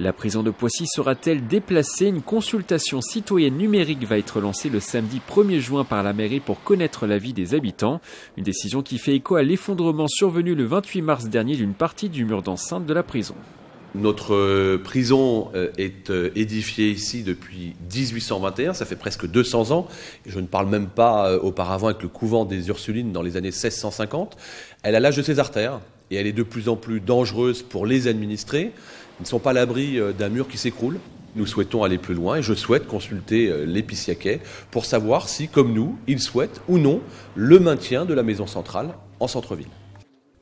La prison de Poissy sera-t-elle déplacée Une consultation citoyenne numérique va être lancée le samedi 1er juin par la mairie pour connaître la vie des habitants. Une décision qui fait écho à l'effondrement survenu le 28 mars dernier d'une partie du mur d'enceinte de la prison. Notre euh, prison euh, est euh, édifiée ici depuis 1821, ça fait presque 200 ans. Je ne parle même pas auparavant avec le couvent des Ursulines dans les années 1650. Elle a l'âge de ses artères et elle est de plus en plus dangereuse pour les administrés. Ils ne sont pas à l'abri euh, d'un mur qui s'écroule. Nous souhaitons aller plus loin et je souhaite consulter euh, l'épiciaquet pour savoir si, comme nous, ils souhaitent ou non le maintien de la maison centrale en centre-ville.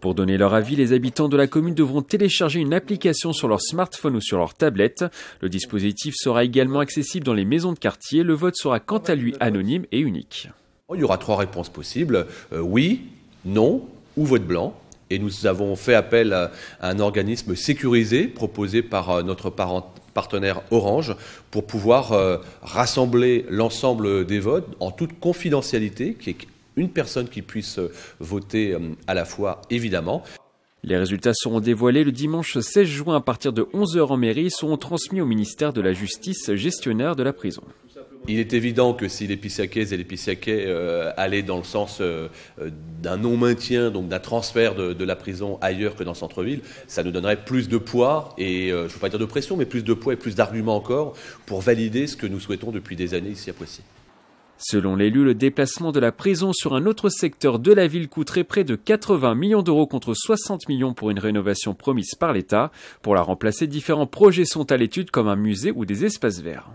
Pour donner leur avis, les habitants de la commune devront télécharger une application sur leur smartphone ou sur leur tablette. Le dispositif sera également accessible dans les maisons de quartier. Le vote sera quant à lui anonyme et unique. Il y aura trois réponses possibles. Euh, oui, non ou vote blanc. Et nous avons fait appel à un organisme sécurisé proposé par euh, notre partenaire Orange pour pouvoir euh, rassembler l'ensemble des votes en toute confidentialité, qui est une personne qui puisse euh, voter à la fois, évidemment. Les résultats seront dévoilés le dimanche 16 juin à partir de 11h en mairie et seront transmis au ministère de la Justice, gestionnaire de la prison. Il est évident que si les Pissaquais et les Pissaquais euh, allaient dans le sens euh, euh, d'un non-maintien, donc d'un transfert de, la prison ailleurs que dans le centre-ville, ça nous donnerait plus de poids, et je ne veux pas dire de pression, mais plus de poids et plus d'arguments encore pour valider ce que nous souhaitons depuis des années ici à Poissy. Selon l'élu, le déplacement de la prison sur un autre secteur de la ville coûterait près de 80 millions d'euros contre 60 millions pour une rénovation promise par l'État. Pour la remplacer, différents projets sont à l'étude comme un musée ou des espaces verts.